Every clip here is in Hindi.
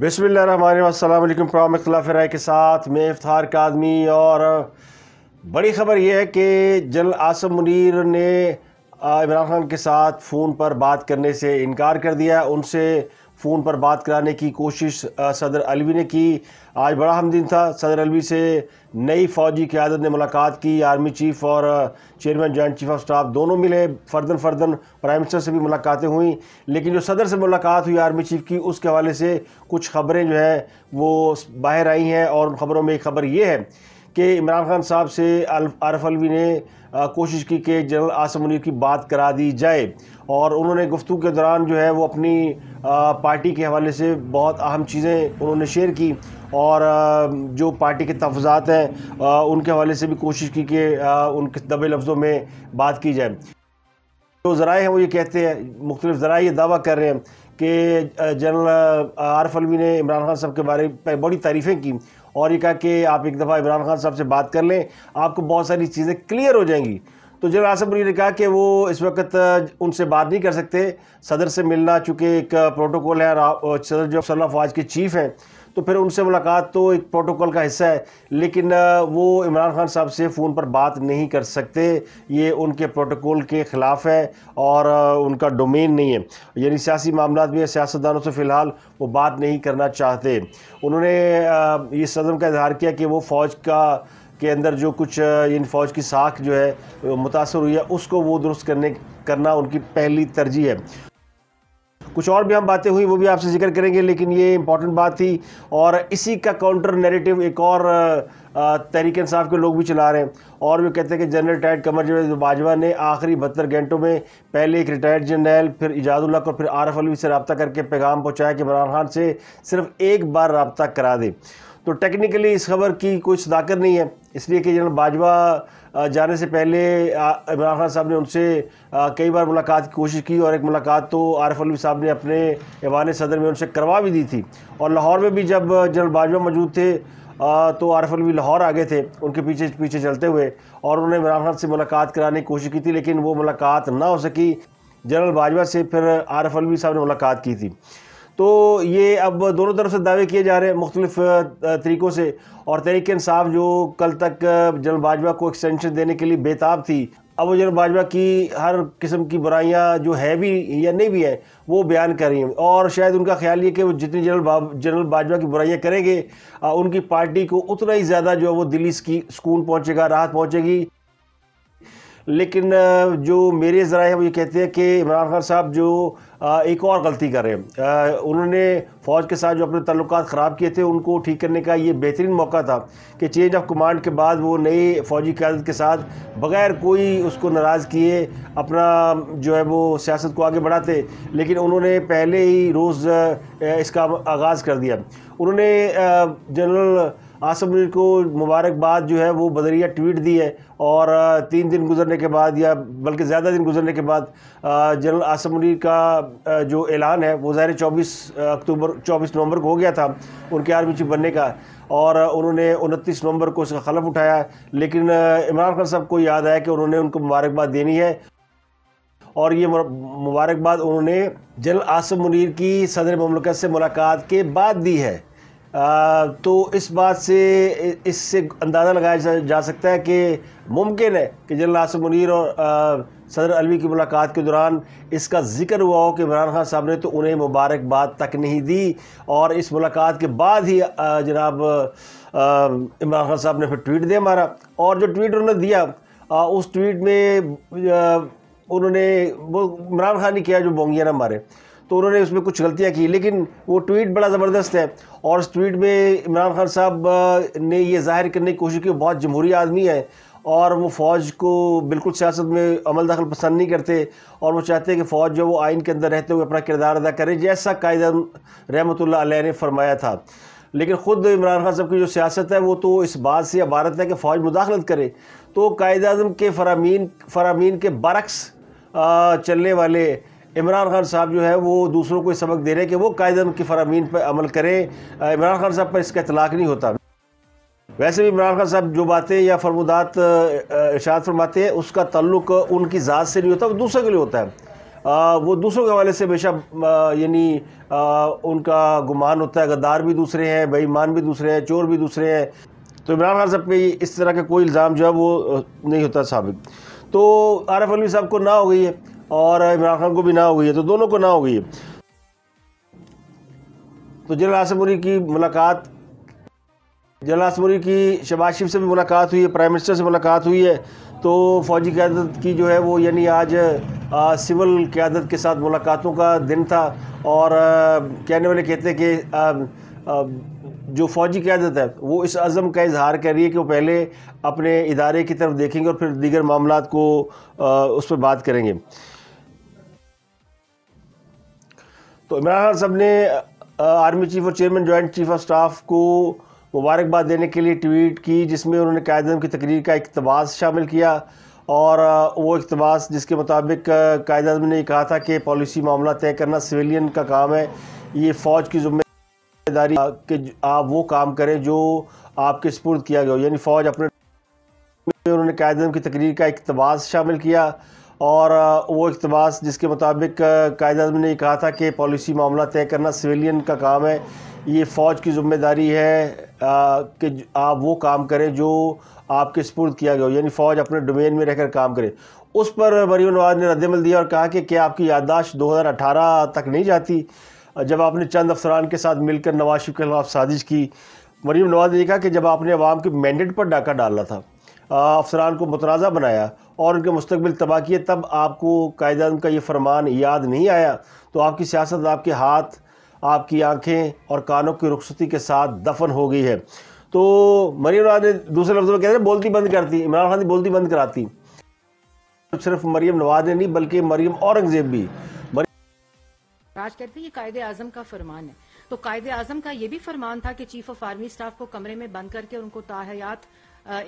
बसमिलकुम प्राम खिलाफ राय के साथ मैं इफ्तार का आदमी और बड़ी ख़बर यह है कि जनरल आसम मुनर ने इमरान खान के साथ फ़ोन पर बात करने से इनकार कर दिया उनसे फ़ोन पर बात कराने की कोशिश सदर अलवी ने की आज बड़ा हम दिन था सदर अलवी से नई फौजी क्यादत ने मुलाकात की आर्मी चीफ और chairman joint chief of staff दोनों मिले फर्दन फर्दन प्राइम मिनिस्टर से भी मुलाकातें हुई लेकिन जो सदर से मुलाकात हुई आर्मी चीफ की उसके हवाले से कुछ खबरें जो हैं वो बाहर आई हैं और उन खबरों में एक खबर ये है कि इमरान खान साहब से आरफ अलवी ने कोशिश की कि जनरल आसम मुनीर की बात करा दी जाए और उन्होंने गुफ्तु के दौरान जो है वो अपनी पार्टी के हवाले से बहुत अहम चीज़ें उन्होंने शेयर की और जो पार्टी के तफजात हैं उनके हवाले से भी कोशिश की कि उनके दबे लफ्ज़ों में बात की जाए जो ज़राए हैं वो ये कहते हैं मुख्तलिफ जराए ये दावा कर रहे हैं कि जनरल आरफ अलवी ने इमरान खान साहब के बारे में बड़ी तारीफ़ें की और ये कहा कि आप एक दफ़ा इमरान खान साहब से बात कर लें आपको बहुत सारी चीज़ें क्लियर हो जाएंगी तो जनरल आसफ ने कहा कि वो इस वक्त उनसे बात नहीं कर सकते सदर से मिलना चूँकि एक प्रोटोकॉल है और सदर जो सर आज के चीफ़ हैं तो फिर उनसे मुलाकात तो एक प्रोटोकॉल का हिस्सा है लेकिन वो इमरान खान साहब से फ़ोन पर बात नहीं कर सकते ये उनके प्रोटोकॉल के ख़िलाफ़ है और उनका डोमेन नहीं है यानी सियासी मामला है सियासतदानों से फ़िलहाल वो बात नहीं करना चाहते उन्होंने ये सदम का इजहार किया कि वो फ़ौज का के अंदर जो कुछ इन फौज की साख जो है मुतासर हुई है उसको वो दुरुस्त करने करना उनकी पहली तरजीह है कुछ और भी हम बातें हुई वो भी आपसे जिक्र करेंगे लेकिन ये इंपॉर्टेंट बात थी और इसी का काउंटर नैरेटिव एक और तहरीक इंसाफ के लोग भी चला रहे हैं और वो कहते हैं कि जनरल रिटायर्ड कमर जवेद बाजवा ने आखिरी बहत्तर घंटों में पहले एक रिटायर्ड जनरल फिर इजाजुल्ला और फिर आरफ अलवी से रबता करके पैगाम पहुँचाया कि इमरान खान से सिर्फ एक बार रबता करा दें तो टेक्निकली इस खबर की कोई सदाकत नहीं है इसलिए कि जनरल बाजवा जाने से पहले इमरान खान साहब ने उनसे कई बार मुलाकात की कोशिश की और एक मुलाकात तो आरफ अलवी साहब ने अपने ऐवान सदर में उनसे करवा भी दी थी और लाहौर में भी जब जनरल बाजवा मौजूद थे तो आरफ अलवी लाहौर आ गए थे उनके पीछे पीछे चलते हुए और उन्होंने इमरान खान से मुलाकात कराने की कोशिश की थी लेकिन वो मुलाकात ना हो सकी जनरल बाजवा से फिर आरफ अलवी साहब ने मुलाकात की थी तो ये अब दोनों तरफ से दावे किए जा रहे हैं मुख्तलिफ तरीक़ों से और तहरीक इंसाफ जो कल तक जनरल बाजवा को एक्सटेंशन देने के लिए बेताब थी अब वो जनरल बाजवा की हर किस्म की बुराइयाँ जो है भी या नहीं भी है वो बयान कर रही हैं और शायद उनका ख्याल ये कि वो जितनी जनरल जनरल बाजवा की बुराइयाँ करेंगे उनकी पार्टी को उतना ही ज़्यादा जो है वो दिल्ली की सुकून पहुँचेगा राहत पहुँचेगी लेकिन जो मेरे ज़रा है वो ये कहते हैं कि इमरान खान साहब जो एक और गलती कर रहे हैं उन्होंने फ़ौज के साथ जो अपने तल्लक ख़राब किए थे उनको ठीक करने का ये बेहतरीन मौका था कि चेंज ऑफ कमांड के बाद वो नई फ़ौजी क्यादत के साथ बग़ैर कोई उसको नाराज़ किए अपना जो है वो सियासत को आगे बढ़ाते लेकिन उन्होंने पहले ही रोज़ इसका आगाज़ कर दिया उन्होंने जनरल आसम को मुबारकबाद जो है वो बदरिया ट्वीट दी है और तीन दिन गुजरने के बाद या बल्कि ज़्यादा दिन गुजरने के बाद जनरल आसम का जो ऐलान है वो ज़ाहिर चौबीस अक्टूबर चौबीस नवंबर को हो गया था उनके आर्मी चीफ बनने का और उन्होंने उनतीस नवंबर को उसका खलफ उठाया लेकिन इमरान खान साहब को याद आया कि उन्होंने उनको मुबारकबाद देनी है और ये मुबारकबाद उन्होंने जनरल आसम मुनीर की सदर ममलकत से मुलाकात के बाद दी है तो इस बात से इससे अंदाज़ा लगाया जा सकता है कि मुमकिन है कि जनरल आसम मुनीर और आ, सदर अलवी की मुलाकात के दौरान इसका जिक्र हुआ हो कि इमरान खान साहब ने तो उन्हें मुबारकबाद तक नहीं दी और इस मुलाकात के बाद ही जनाब इमरान खान साहब ने फिर ट्वीट दिया मारा और जो ट्वीट उन्होंने दिया आ, उस ट्वीट में उन्होंने वो इमरान खान ने किया जो बोंगिया ना मारे तो उन्होंने उसमें कुछ गलतियाँ की लेकिन वो ट्वीट बड़ा ज़बरदस्त है और उस ट्वीट में इमरान खान साहब ने यह जाहिर करने की कोशिश की बहुत जमहूरी आदमी है और वो फ़ौज को बिल्कुल सियासत में अमल दखल पसंद नहीं करते और वो चाहते हैं कि फ़ौज जो वो आइन के अंदर रहते हुए अपना किरदार अदा करे जैसा कायद रहमत ने फरमाया था लेकिन ख़ुद इमरान खान साहब की जो सियासत है वो तो इस बात से अबारत है कि फ़ौज मुदाखलत करे तो कायद अजम के फरामीन फरामीन के बरक्स चलने वाले इमरान खान साहब जो है वो दूसरों को सबक दे रहे हैं कि वो कायदन की फरामीन पर अमल करें इमरान खान साहब पर इसका इतलाक नहीं होता वैसे भी इमरान खान साहब जो बातें या फरमुदात इशात फरमाते हैं उसका तल्लुक उनकी ज़ात से नहीं होता वो दूसरों के लिए होता है आ, वो दूसरों के हवाले से हमेशा यानी उनका गुमान होता है गद्दार भी दूसरे हैं बेईमान भी दूसरे हैं चोर भी दूसरे हैं तो इमरान खान साहब पे इस तरह का कोई इल्ज़ाम जो है वो नहीं होता साबित तो आरफ अलवी साहब को ना हो गई है और इमरान खान को भी ना हो गई है तो दोनों को ना हो गई है तो जनरल आसमपुरी की मुलाकात जनरल आसमपुरी की शबाज शिफ से भी मुलाकात हुई है प्राइम मिनिस्टर से मुलाकात हुई है तो फौजी क्यादत की जो है वो यानी आज आ, सिविल क्यादत के साथ मुलाकातों का दिन था और आ, कहने वाले कहते हैं कि जो फौजी क्यादत है वो इस अज़म का इजहार कर रही है कि वो पहले अपने इदारे की तरफ देखेंगे और फिर दीगर मामला को आ, उस पर बात करेंगे तो इमरान खान साहब ने आर्मी चीफ और chairman joint chief of staff को मुबारकबाद देने के लिए ट्वीट की जिसमें उन्होंने कायद की तकरीर का इकतबास शामिल किया और वो इकतबास जिसके मुताबिक कायद अजम ने कहा था कि पॉलिसी मामला तय करना सिविलियन का काम है ये फ़ौज की जिम्मेदारी कि आप वो काम करें जो आपके सपुर्द किया गया यानी फ़ौज अपने उन्होंने कायद की तकरीर का इकतबास शामिल किया और वो इकतबास जिसके मुताबिक कायद अजम ने कहा था कि पॉलिसी मामला तय करना सिविलियन का काम है ये फ़ौज की जिम्मेदारी है आ, कि आप वो काम करें जो आपके सपुर्द किया गया हो यानी फ़ौज अपने डोमेन में रहकर काम करे उस पर मरीम नवाज ने रद्दमल दिया और कहा कि क्या आपकी याददाश्त 2018 तक नहीं जाती जब आपने चंद अफसरान के साथ मिलकर नवाज शरीफ के खिलाफ साजिश की मरीम नवाज ने कहा कि जब आपने आवाम के मैंडेट पर डाका डाला था अफसरान को मुतनाज़ा बनाया और उनके मुस्तबिल तबाह किए तब आपको कायदा का ये फरमान याद नहीं आया तो आपकी सियासत आपके हाथ आपकी आँखें और कानों की रुखसती के साथ दफन हो गई है तो मरीम नवाज ने दूसरे लफ्ज़ में कहते हैं बोलती बंद करती इमरान खान ने बोलती बंद कराती तो सिर्फ मरीम नवाज ने नहीं बल्कि मरीम औरंगजेब भी राज कहते हैं ये कायदे आजम का फरमान है तो कायदे आजम का ये भी फरमान था कि चीफ ऑफ आर्मी स्टाफ को कमरे में बंद करके उनको ताहयात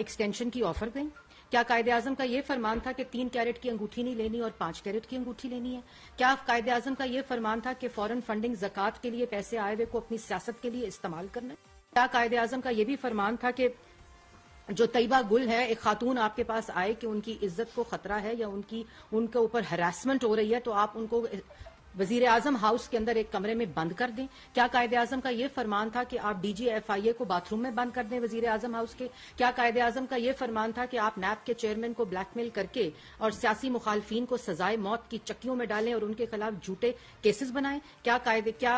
एक्सटेंशन की ऑफर दें क्या कायदे आजम का यह फरमान था कि तीन कैरेट की अंगूठी नहीं लेनी और पांच कैरेट की अंगूठी लेनी है क्या कायदे आजम का यह फरमान था कि फॉरन फंडिंग जक़ात के लिए पैसे आए हुए को अपनी सियासत के लिए इस्तेमाल करना है क्या कायदे आजम का यह भी फरमान था कि जो तैयबा गुल है एक खातून आपके पास आए कि उनकी इज्जत को खतरा है या उनकी उनके ऊपर हरासमेंट हो रही है तो आप उनको वजीर आजम हाउस के अंदर एक कमरे में बंद कर दें क्या कायदे आजम का यह फरमान था कि आप आई ए को बाथरूम में बंद कर दें वजीर आजम हाउस के क्या कायदे आजम का यह फरमान था कि आप नैब के चेयरमैन को ब्लैकमेल करके और सियासी मुखालफी को सजाए मौत की चक्कियों में डालें और उनके खिलाफ झूठे केसेस बनाएं क्या कायदे क्या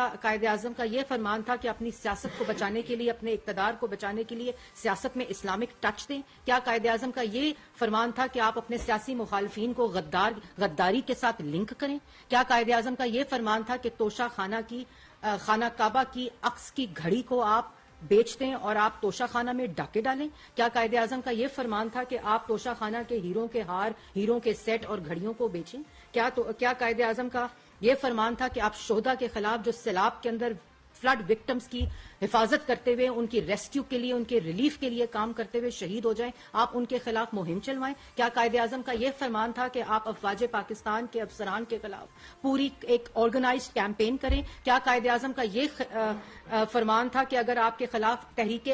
आजम का यह फरमान था कि अपनी सियासत को बचाने के लिए अपने इकतदार को बचाने के लिए सियासत में इस्लामिक टच दें क्या कायद आजम का यह फरमान था कि आप अपने सियासी मुखालफी को गद्दारी के साथ लिंक करें क्या कायदे आजम का यह फरमान था कि तोशा खाना की खाना काबा की अक्स की घड़ी को आप बेच दें और आप तोशा खाना में डाके डालें क्या कायदे आजम का यह फरमान था कि आप तोशा खाना के हीरों के हार हीरों के सेट और घड़ियों को बेचें क्या तो, क्या कायदे आजम का यह फरमान था कि आप शोधा के खिलाफ जो सैलाब के अंदर फ्लड विक्टिम्स की हिफाजत करते हुए उनकी रेस्क्यू के लिए उनके रिलीफ के लिए काम करते हुए शहीद हो जाएं आप उनके खिलाफ मुहिम चलवाएं क्या कायदे आजम का यह फरमान था कि आप अफवाज पाकिस्तान के अफसरान के खिलाफ पूरी एक ऑर्गेनाइज कैंपेन करें क्या कायदे आजम का यह फरमान था कि अगर आपके खिलाफ तहरीक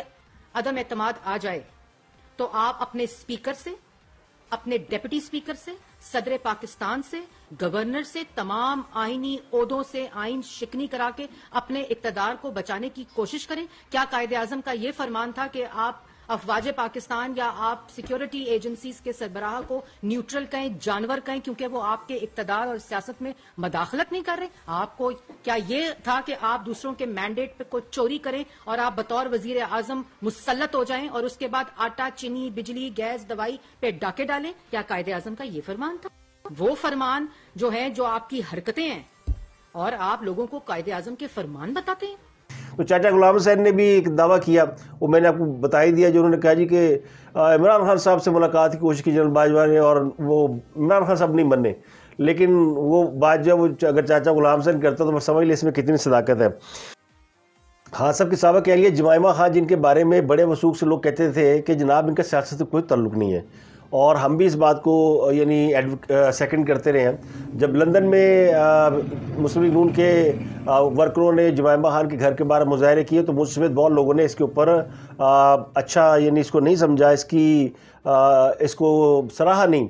अदम एतमाद आ जाए तो आप अपने स्पीकर से अपने डेप्यूटी स्पीकर से सदर पाकिस्तान से गवर्नर से तमाम आइनी ओदों से आइन शिकनी करा के अपने इकतदार को बचाने की कोशिश करें क्या कायदे अजम का यह फरमान था कि आप अफवाज पाकिस्तान या आप सिक्योरिटी एजेंसीज के सरबराह को न्यूट्रल कहें जानवर कहें क्योंकि वो आपके इकतदार और सियासत में मदाखलत नहीं कर रहे आपको क्या ये था कि आप दूसरों के मैंडेट पे को चोरी करें और आप बतौर वजीर आजम मुसलत हो जाएं और उसके बाद आटा चीनी बिजली गैस दवाई पे डाके डालें क्या कायदे आजम का ये फरमान था वो फरमान जो है जो आपकी हरकतें हैं और आप लोगों को कायदे आजम के फरमान बताते हैं तो चाचा गुलाम हुसैन ने भी एक दावा किया वो मैंने आपको बता ही दिया जो उन्होंने कहा जी कि इमरान खान साहब से मुलाकात की कोशिश की जनरल बाजवा ने और वो इमरान खान साहब नहीं बने लेकिन वो बात जब अगर चाचा गुलाम हुसैन करता तो मैं समझ लिया इसमें कितनी सदाकत है हाँ साहब की सबक लिए जमायमा खान जिनके बारे में बड़े वसूख से लोग कहते थे कि जनाब इनका सियासत से कोई तल्लुक़ नहीं है और हम भी इस बात को यानी सेकंड करते रहे हैं जब लंदन में मुस्लिम लीग नून के आ, वर्करों ने जमायमा खान के घर के बाहर मुजाहरे किए तो मुझ समेत बहुत लोगों ने इसके ऊपर अच्छा यानी इसको नहीं समझा इसकी आ, इसको सराहा नहीं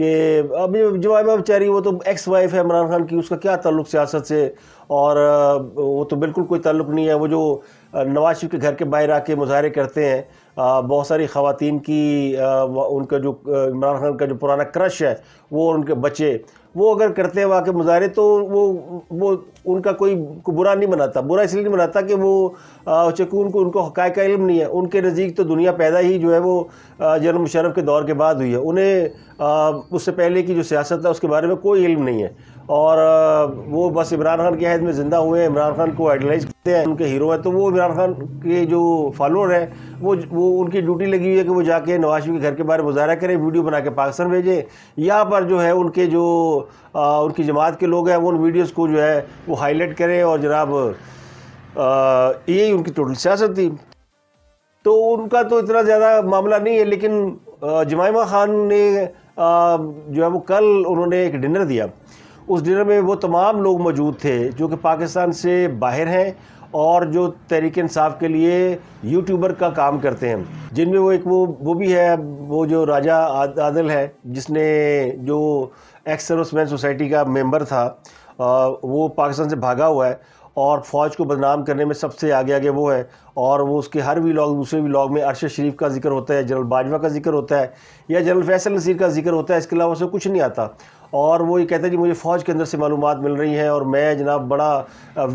कि अभी जमायमा बेचारी वो तो एक्स वाइफ है इमरान खान की उसका क्या ताल्लुक सियासत से और वो तो बिल्कुल कोई ताल्लुक नहीं है वो जो नवाज शरीफ के घर के बाहर आके मुजाहरे करते हैं बहुत सारी खातन की उनका जो इमरान खान का जो पुराना क्रश है वो उनके बच्चे वो अगर करते हैं वाकई मुजाहरे तो वो वो उनका कोई को बुरा नहीं मनाता बुरा इसलिए नहीं मनाता कि वो चकून उनको उनको हकाय का इल्म नहीं है उनके नज़दीक तो दुनिया पैदा ही जो है वो जन्म मुशरफ के दौर के बाद हुई है उन्हें उससे पहले की जो सियासत है उसके बारे में कोई इल्म नहीं है और वो बस इमरान खान के हद में ज़िंदा हुए हैं इमरान खान को आइडलाइज करते हैं उनके हीरो हैं तो वो इमरान खान के जो फॉलोअर हैं वो वो उनकी ड्यूटी लगी हुई है कि वो जाके नवाज के घर के बारे में मुजाहरा करें वीडियो बना के पाकिस्तान भेजें यहाँ पर जो है उनके जो आ, उनकी जमात के लोग हैं वो उन वीडियोज़ को जो है को हाईलाइट करें और जनाब यही उनकी टोटल तो सियासत थी तो उनका तो इतना ज़्यादा मामला नहीं है लेकिन जमायमा खान ने जो है वो कल उन्होंने एक डिनर दिया उस डिनर में वो तमाम लोग मौजूद थे जो कि पाकिस्तान से बाहर हैं और जो तहरीक इंसाफ के लिए यूट्यूबर का काम करते हैं जिनमें वो एक वो वो भी है वो जो राजा आदल है जिसने जो एक्स सर्विसमैन सोसाइटी का मेंबर था वो पाकिस्तान से भागा हुआ है और फ़ौज को बदनाम करने में सबसे आगे आगे वो है और वो उसके हर लॉग दूसरे लॉग में अरशद शरीफ का जिक्र होता है जनरल बाजवा का जिक्र होता है या जनरल फैसल नसीर का जिक्र होता है इसके अलावा उसे कुछ नहीं आता और वो ये कहते हैं जी मुझे फ़ौज के अंदर से मालूम मिल रही हैं और मैं जनाब बड़ा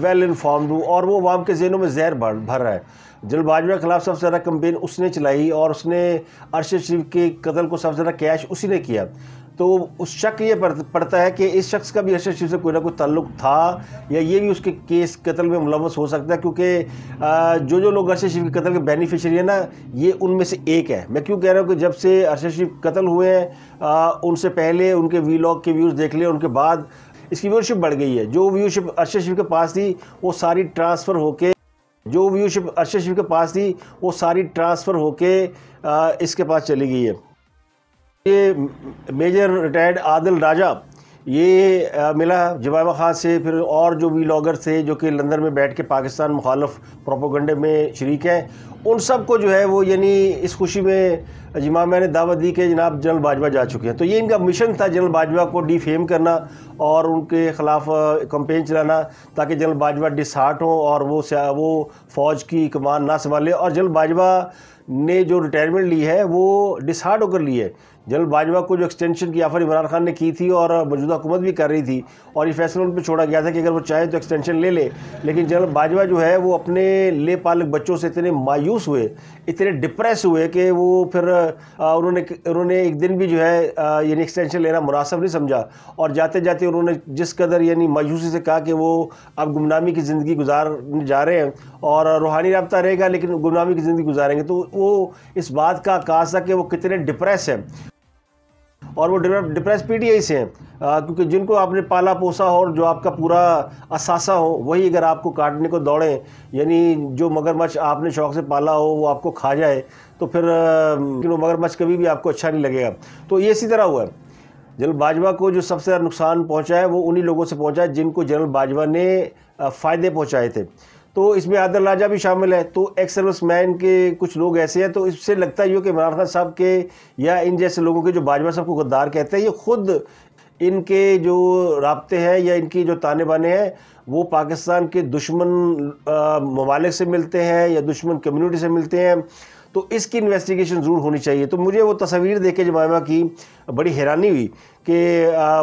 वेल इन्फॉर्म्ड हूँ और वो वाम के जहनों में जहर भर रहा है जनरल बाजवा के खिलाफ सबसे ज़्यादा कंपेन उसने चलाई और उसने अरशद शरीफ के कत्ल को सबसे ज़्यादा कैश उसी ने किया तो उस शक ये पड़ता है कि इस शख्स का भी अरशद शरीफ से कोई ना कोई ताल्लुक था या ये भी उसके केस कत्ल में मुलवस हो सकता है क्योंकि जो जो लोग अरशद शरीफ के कत्ल के बेनिफिशरी हैं ना ये उनमें से एक है मैं क्यों कह रहा हूँ कि जब से अरशद शरीफ कत्ल हुए हैं उनसे पहले उनके वी के व्यूज़ देख लिए उनके बाद इसकी व्यूअरशिप बढ़ गई है जो व्यूअरशिप अरशद शरीफ के पास थी वो सारी ट्रांसफ़र होकर जो व्यू शिप अर्शद शिप के पास थी वो सारी ट्रांसफ़र होके इसके पास चली गई है ये मेजर रिटायर्ड आदिल राजा ये आ, मिला जवाब खान से फिर और जो भी लॉगर्स थे जो कि लंदन में बैठ के पाकिस्तान मुखालफ प्रोपोगंडे में शरीक हैं उन सब को जो है वो यानी इस खुशी में जिमा मैंने दावत दी कि जनाब जनरल बाजवा जा चुके हैं तो ये इनका मिशन था जनरल बाजवा को डिफेम करना और उनके ख़िलाफ़ कंपेन चलाना ताकि जनरल बाजवा डिसहार्ट हो और वो वो फ़ौज की कमान ना संभाले और जनरल बाजवा ने जो रिटायरमेंट ली है वो डिसहार्ट होकर ली है जनरल बाजवा को जो एक्सटेंशन की ऑफर इमरान खान ने की थी और मौजूदा हुकूमत भी कर रही थी और ये फैसला उन पर छोड़ा गया था कि अगर वो चाहे तो एक्सटेंशन ले ले लेकिन जनरल बाजवा जो है वो अपने ले पालक बच्चों से इतने मायूस हुए इतने डिप्रेस हुए कि वो फिर उन्होंने उन्होंने एक दिन भी जो है यानी एक्सटेंशन लेना मुनासब नहीं समझा और जाते जाते उन्होंने जिस कदर यानी मायूसी से कहा कि वो अब गुमनामी की ज़िंदगी गुजार जा रहे हैं और रूहानी रबता रहेगा लेकिन गुमनामी की ज़िंदगी गुजारेंगे तो वो इस बात का आकाश था कि वो कितने डिप्रेस हैं और वो डिप्रेस पीटीआई से हैं क्योंकि जिनको आपने पाला पोसा हो और जो आपका पूरा असासा हो वही अगर आपको काटने को दौड़े यानी जो मगरमच्छ आपने शौक से पाला हो वो आपको खा जाए तो फिर वो मगरमच्छ कभी भी आपको अच्छा नहीं लगेगा तो ये इसी तरह हुआ है जनरल बाजवा को जो सबसे ज़्यादा नुकसान पहुँचा है वो उन्हीं लोगों से पहुँचा है जिनको जनरल बाजवा ने फ़ायदे पहुँचाए थे तो इसमें आदर लाजा भी शामिल है तो एक्स सर्विस मैन के कुछ लोग ऐसे हैं तो इससे लगता ही हो कि इमरान खान साहब के या इन जैसे लोगों के जो बाजवा साहब को गद्दार कहते हैं ये खुद इनके जो रबते हैं या इनकी जो ताने बाने हैं वो पाकिस्तान के दुश्मन ममालिक से मिलते हैं या दुश्मन कम्युनिटी से मिलते हैं तो इसकी इन्वेस्टिगेशन ज़रूर होनी चाहिए तो मुझे वो तस्वीर देख के जमायमा की बड़ी हैरानी हुई कि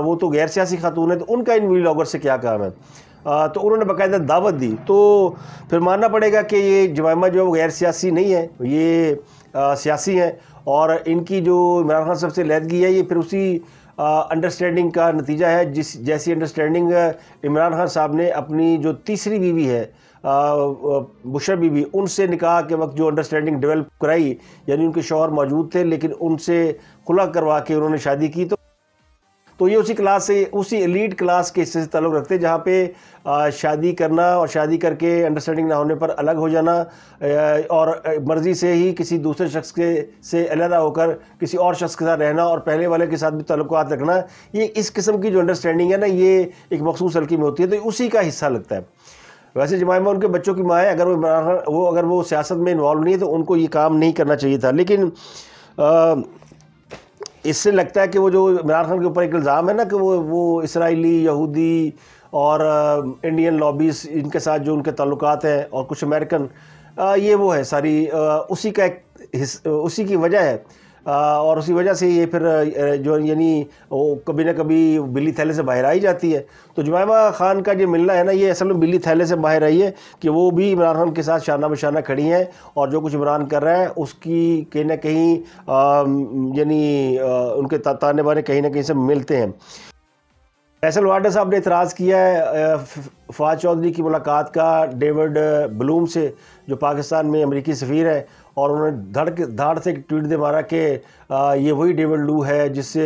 वो तो गैर सियासी खातून है तो उनका इन वीलॉगर से क्या काम है तो उन्होंने बाकायदा दावत दी तो फिर मानना पड़ेगा कि ये जमामा जो है वो गैर सियासी नहीं है ये सियासी हैं और इनकी जो इमरान खान साहब से लैदगी है ये फिर उसी अंडरस्टैंडिंग का नतीजा है जिस जैसी अंडरस्टैंडिंग इमरान खान साहब ने अपनी जो तीसरी बीवी है बुशर बीवी उनसे निकाह के वक्त जो अंडरस्टैंडिंग डेवलप कराई यानी उनके शोहर मौजूद थे लेकिन उनसे खुला करवा के उन्होंने शादी की तो तो ये उसी क्लास से उसी एलीट क्लास के हिस्से से ताल्लुक़ रखते हैं जहाँ पे शादी करना और शादी करके अंडरस्टैंडिंग ना होने पर अलग हो जाना और मर्ज़ी से ही किसी दूसरे शख्स के से अलहदा होकर किसी और शख्स के साथ रहना और पहले वाले के साथ भी तल्लुत रखना ये इस किस्म की जो अंडरस्टैंडिंग है ना ये एक मखसूस हल्की में होती है तो उसी का हिस्सा लगता है वैसे में उनके बच्चों की माँ है अगर वो इमरान वो अगर वो सियासत में इन्वॉल्व नहीं है तो उनको ये काम नहीं करना चाहिए था लेकिन आ, इससे लगता है कि वो जो इमरान खान के ऊपर एक इल्ज़ाम है ना कि वो वो इसराइली यहूदी और इंडियन लॉबीज़ इनके साथ जो उनके ताल्लुक हैं और कुछ अमेरिकन ये वो है सारी उसी का एक उसी की वजह है और उसी वजह से ये फिर जो यानी वो कभी ना कभी बिल्ली थैले से बाहर आई जाती है तो जुमैमा खान का जो मिलना है ना ये असल में बिल्ली थैले से बाहर आई है कि वो भी इमरान खान के साथ शाना बशाना खड़ी हैं और जो कुछ इमरान कर रहा है उसकी कहीं ना कहीं यानी उनके ताने बाने कहीं ना कहीं से मिलते हैं फैसल वाडर साहब ने इतराज़ किया है फवाद चौधरी की मुलाकात का डेविड ब्लूम से जो पाकिस्तान में अमरीकी सफ़ीर है और उन्होंने धड़ के धाड़ से एक ट्वीट दे मारा कि ये वही डेविड लू है जिससे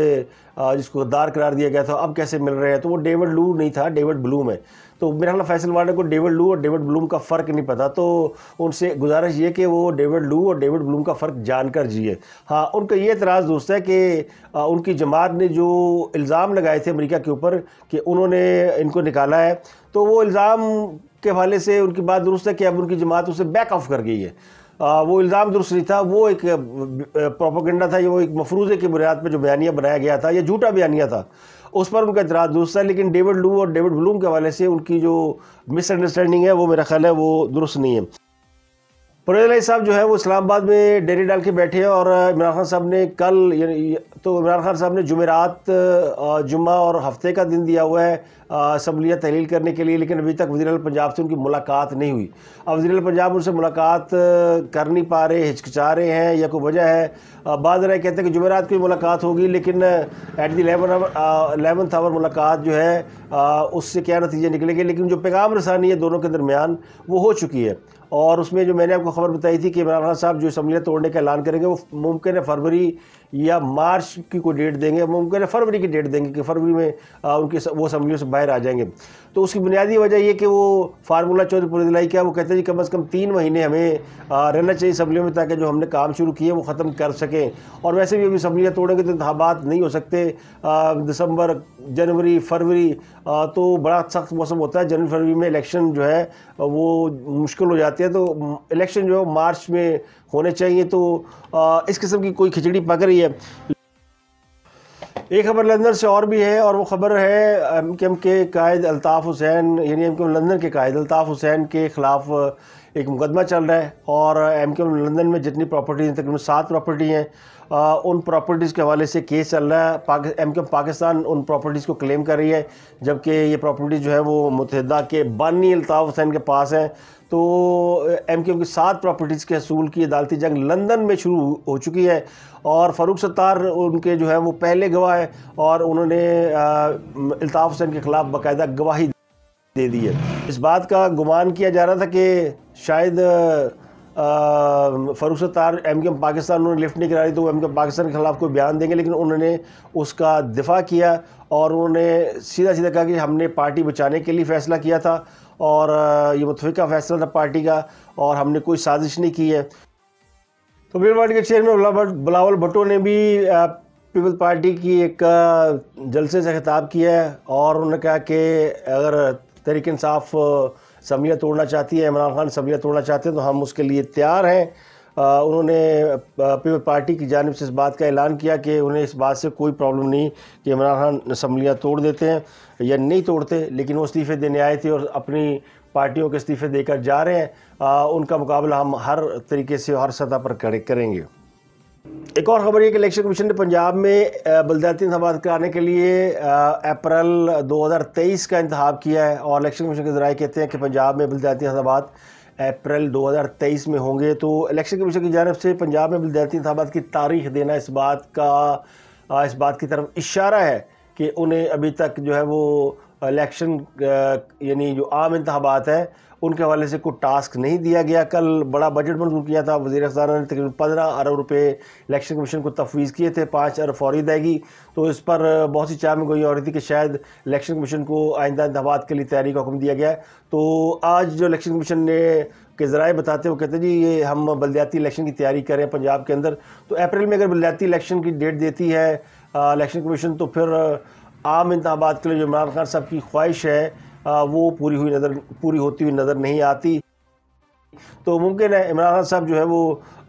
जिसको गद्दार करार दिया गया था अब कैसे मिल रहे हैं तो वो डेविड लू नहीं था डेविड ब्लूम है तो मेरा ख्याल फैसल वाले को डेविड लू और डेविड ब्लूम का फ़र्क नहीं पता तो उनसे गुजारिश ये कि वो डेविड लू और डेविड ब्लूम का फ़र्क जानकर जिए हाँ उनका ये एतराज़ दोस्त है कि उनकी जमात ने जो इल्ज़ाम लगाए थे अमरीका के ऊपर कि उन्होंने इनको निकाला है तो वो इल्ज़ाम के हवाले से उनकी बात दुरुस्त है कि अब उनकी जमात उसे बैक ऑफ कर गई है वो इल्ज़ाम दुरुस्त नहीं था वो एक प्रोपोगंडा था ये वो एक मफरूज़े की बुनियाद पर जो बयानिया बनाया गया था या झूठा बयानिया था उस पर उनका इतराज़ दुरुस्त है लेकिन डेविड लू और डेविड ब्लूम के हवाले से उनकी जो मिसअंडरस्टैंडिंग है वो मेरा ख्याल है वो दुरुस्त नहीं है परवेज साहब जो है वो इस्लामाबाद में डेरी डाल के बैठे हैं और इमरान खान साहब ने कल तो इमरान खान साहब ने जुमेरात जुम्मा और हफ्ते का दिन दिया हुआ है शमूलियत तहलील करने के लिए लेकिन अभी तक वजीर पंजाब से उनकी मुलाकात नहीं हुई अब वजीर पंजाब उनसे मुलाकात कर नहीं पा रहे हिचकिचा रहे हैं या कोई वजह है बाद राय कहते हैं कि जुमेरात की मुलाकात होगी लेकिन at the eleven eleventh hour मुलाकात जो है आ, उससे क्या नतीजे निकलेंगे लेकिन जो पैगाम रसानी है दोनों के दरमियान वो हो चुकी है और उसमें जो मैंने आपको खबर बताई थी कि इमरान खान साहब जो इसम्बलियाँ तोड़ने का ऐलान करेंगे वो मुमकिन है फरवरी या मार्च की कोई डेट देंगे मुमकिन है फरवरी की डेट देंगे कि फरवरी में आ, उनकी वो असम्बलियों से बाहर आ जाएंगे तो उसकी बुनियादी वजह यह कि वो फार्मूला चौधरी दिलाई क्या वो कहते हैं कि कम अज़ कम तीन महीने हमें आ, रहना चाहिए असम्बलियों में ताकि जो हमने काम शुरू किए वो ख़त्म कर सकें और वैसे भी अभी असम्बलियाँ तोड़ेंगे तो इंतबात नहीं हो सकते दिसंबर जनवरी फरवरी तो बड़ा सख्त मौसम होता है जनवरी फरवरी में इलेक्शन जो है वो मुश्किल हो जाती है तो इलेक्शन जो है मार्च में होने चाहिए तो इस किस्म की कोई खिचड़ी पक रही है है एक खबर लंदन से और भी है और वो खबर है एम के एम के कायद अल्ताफ़ हुसैन यानी एम के एम लंदन के कायद अल्ताफ़ हुसैन के ख़िलाफ़ एक मुकदमा चल रहा है और एम के एम लंदन में जितनी प्रॉपर्टी हैं तकरीबन सात प्रॉपर्टी हैं उन प्रॉपर्टीज़ के हवाले से केस चल रहा है पाकि एम के एम पाकिस्तान उन प्रॉपर्टीज़ को क्लेम कर रही है जबकि ये प्रॉपर्टी जो है वो मुतहदा के बानी अल्ताफ़ हुसैन के पास हैं तो एम के एम की सात प्रॉपर्टीज़ के असूल की अदालती जंग लंदन में शुरू हो चुकी है और फ़ारूक सत्तार उनके जो है वो पहले गवाह हैं और उन्होंने अल्ताफ़ हुसैन के ख़िलाफ़ बाकायदा गवाही दे दी है इस बात का गुमान किया जा रहा था कि शायद Farooq Sattar M K M Pakistan उन्होंने लिफ्ट नहीं करा रही तो वो एम के पाकिस्तान के खिलाफ कोई बयान देंगे लेकिन उन्होंने उसका दिफा किया और उन्होंने सीधा सीधा कहा कि हमने पार्टी बचाने के लिए फ़ैसला किया था और ये मुतफिका फैसला था पार्टी का और हमने कोई साजिश नहीं की है तो पीपल पार्टी के चेयरमैन बिलावल भट्टो ने भी पीपल पार्टी की एक जलसे से खिताब किया है और उन्होंने कहा कि अगर तरीक़ानसाफ़ इंसाफ समिया तोड़ना चाहती है इमरान खान समिया तोड़ना चाहते हैं तो हम उसके लिए तैयार हैं उन्होंने पीपल पार्टी की जानब से इस बात का ऐलान किया कि उन्हें इस बात से कोई प्रॉब्लम नहीं कि इमरान खान असम्बलियाँ तोड़ देते हैं या नहीं तोड़ते लेकिन वो इस्तीफ़े देने आए थे और अपनी पार्टियों के इस्तीफ़े देकर जा रहे हैं आ, उनका मुकाबला हम हर तरीके से हर सतह पर करे करेंगे एक और ख़बर यह कि इलेक्शन कमीशन ने पंजाब में बलदयाती इंतबात कराने के लिए अप्रैल 2023 का इंतब किया है और इलेक्शन कमीशन के जराए कहते हैं कि पंजाब में बलदाती इंतबात अप्रैल 2023 में होंगे तो इलेक्शन कमीशन की जानब से पंजाब में विद्यार्थी इंतबात की तारीख देना इस बात का इस बात की तरफ इशारा है कि उन्हें अभी तक जो है वो इलेक्शन यानी जो आम इंतबात है उनके हवाले से कोई टास्क नहीं दिया गया कल बड़ा बजट मंजूर किया था वजी खजाना ने तकरीबन पंद्रह अरब रुपये इलेक्शन कमीशन को तफवीज़ किए थे पाँच अरब फौरी अदायगी तो इस पर बहुत सी चाय में हो रही थी कि शायद इलेक्शन कमीशन को आइंदा इंतबात के लिए तैयारी का हुक्म दिया गया तो आज जो इलेक्शन कमीशन ने के ज़राए बताते हैं वो कहते हैं जी ये हम बलदियाती इलेक्शन की तैयारी करें पंजाब के अंदर तो अप्रैल में अगर बलदियाती इलेक्शन की डेट देती है इलेक्शन कमीशन तो फिर आम इंतबात के लिए जो इमरान खान साहब की ख्वाहिश है वो पूरी हुई नज़र पूरी होती हुई नज़र नहीं आती तो मुमकिन है इमरान खान साहब जो है वो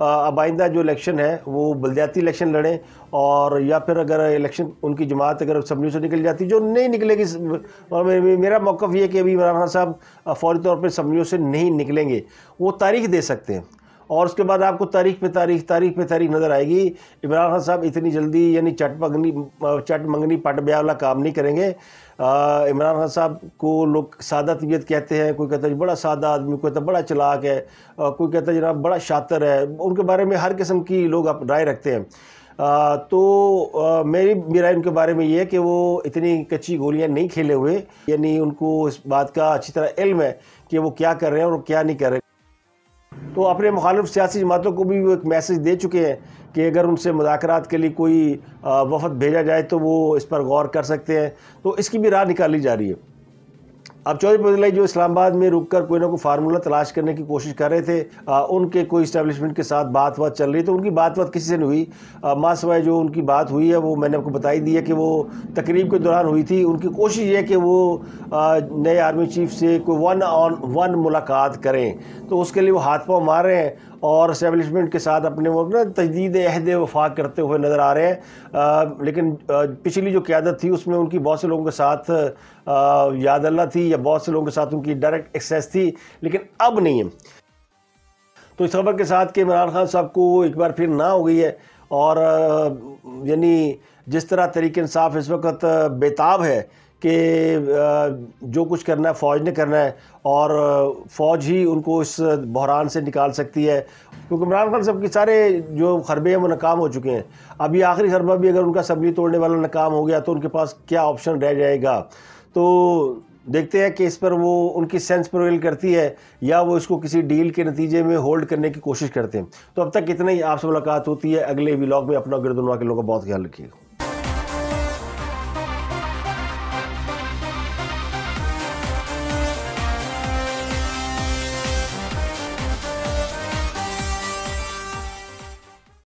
अब आइंदा जो इलेक्शन है वो बलदियाती इलेक्शन लड़ें और या फिर अगर इलेक्शन उनकी जमात अगर सबनी से निकल जाती जो नहीं निकलेगी और मेरा मौक़ ये है कि अभी इमरान खान साहब फौरी तौर पर सबनियों से नहीं निकलेंगे वो तारीख दे सकते हैं और उसके बाद आपको तारीख पे तारीख तारीख पे तारीख नज़र आएगी इमरान खान साहब इतनी जल्दी यानी चट मंगनी चट मंगनी पट ब्याह वाला काम नहीं करेंगे इमरान खान साहब को लोग सादा तबीयत कहते हैं कोई कहता है बड़ा सादा आदमी कोई कहता बड़ा चलाक है कोई कहता है जनाब बड़ा शातर है उनके बारे में हर किस्म की लोग आप राय रखते हैं आ, तो आ, मेरी मेरा उनके बारे में ये है कि वो इतनी कच्ची गोलियां नहीं खेले हुए यानी उनको इस बात का अच्छी तरह इल्म है कि वो क्या कर रहे हैं और क्या नहीं कर रहे तो अपने मुखालफ सियासी जमातों को भी वो एक मैसेज दे चुके हैं कि अगर उनसे मुजात के लिए कोई वफद भेजा जाए तो वो इस पर गौर कर सकते हैं तो इसकी भी राह निकाली जा रही है अब चौधरी फजलाई जो इस्लामाबाद में रुककर कोई ना कोई फार्मूला तलाश करने की कोशिश कर रहे थे आ, उनके कोई इस्टेब्लिशमेंट के साथ बात बात चल रही तो उनकी बात बात किसी से नहीं हुई माँ जो उनकी बात हुई है वो मैंने आपको बताई दी है कि वो तकरीब के दौरान हुई थी उनकी कोशिश ये कि वो नए आर्मी चीफ से कोई वन ऑन वन मुलाकात करें तो उसके लिए वो हाथ पाँव मार रहे हैं और इस्टेबलिशमेंट के साथ अपने वो ना तजदीद अहद वफा करते हुए नज़र आ रहे हैं आ, लेकिन पिछली जो क्यादत थी उसमें उनकी बहुत से लोगों के साथ याद अल्लाह थी या बहुत से लोगों के साथ उनकी डायरेक्ट एक्सेस थी लेकिन अब नहीं है तो इस खबर के साथ कि इमरान खान साहब को एक बार फिर ना हो गई है और यानी जिस तरह तरीके इस वक्त बेताब है कि जो कुछ करना है फ़ौज ने करना है और फ़ौज ही उनको इस बहरान से निकाल सकती है क्योंकि इमरान खान सब के सारे जो खरबे हैं वो नाकाम हो चुके हैं अब ये आखिरी खरबा भी अगर उनका सब्जी तोड़ने वाला नाकाम हो गया तो उनके पास क्या ऑप्शन रह जाएगा तो देखते हैं कि इस पर वो उनकी सेंस प्रोवेल करती है या वो इसको किसी डील के नतीजे में होल्ड करने की कोशिश करते हैं तो अब तक इतना ही आपसे मुलाकात होती है अगले व्लॉग में अपना गिरदुनवा के लोगों का बहुत ख्याल रखिएगा